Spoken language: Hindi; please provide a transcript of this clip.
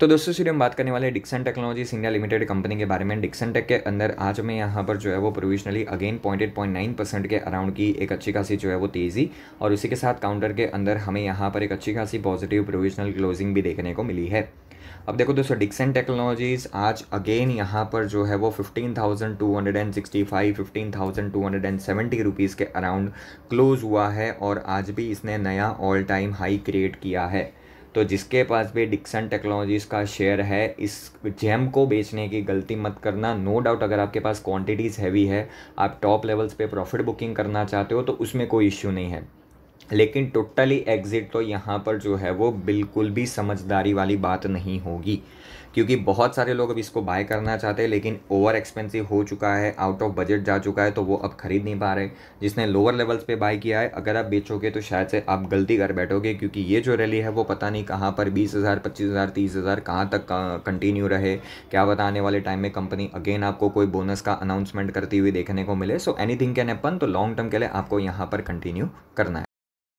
तो दोस्तों सीरी हम बात करने वाले Dixon Technologies India Limited company के बारे में डिक्सन टेक के अंदर आज हमें यहाँ पर जो है वो provisionally again point eight point nine percent के अराउंड की एक अच्छी खासी जो है वो तेज़ी और उसी के साथ काउंटर के अंदर हमें यहाँ पर एक अच्छी खासी पॉजिटिव प्रोविजनल क्लोजिंग भी देखने को मिली है अब देखो दोस्तों डिक्सन टेक्नोलॉजीज आज अगेन यहाँ पर जो है वो fifteen fifteen thousand thousand two two hundred hundred and sixty five and seventy rupees के अराउंड क्लोज हुआ है और आज भी इसने नया ऑल टाइम हाई क्रिएट किया है तो जिसके पास भी डिक्सन टेक्नोलॉजीज़ का शेयर है इस जेम को बेचने की गलती मत करना नो डाउट अगर आपके पास क्वांटिटीज़ हैवी है आप टॉप लेवल्स पे प्रॉफिट बुकिंग करना चाहते हो तो उसमें कोई इश्यू नहीं है लेकिन टोटली एग्ज़िट तो यहाँ पर जो है वो बिल्कुल भी समझदारी वाली बात नहीं होगी क्योंकि बहुत सारे लोग अब इसको बाय करना चाहते हैं लेकिन ओवर एक्सपेंसिव हो चुका है आउट ऑफ बजट जा चुका है तो वो अब खरीद नहीं पा रहे जिसने लोअर लेवल्स पे बाय किया है अगर आप बेचोगे तो शायद से आप गलती कर बैठोगे क्योंकि ये जो रैली है वो पता नहीं कहाँ पर बीस हज़ार पच्चीस हज़ार तीस हज़ार कहाँ तक कंटिन्यू रहे क्या पता आने वाले टाइम में कंपनी अगेन आपको कोई बोनस का अनाउंसमेंट करती हुई देखने को मिले so anything can happen तो लॉन्ग टर्म के लिए आपको यहाँ पर कंटिन्यू करना है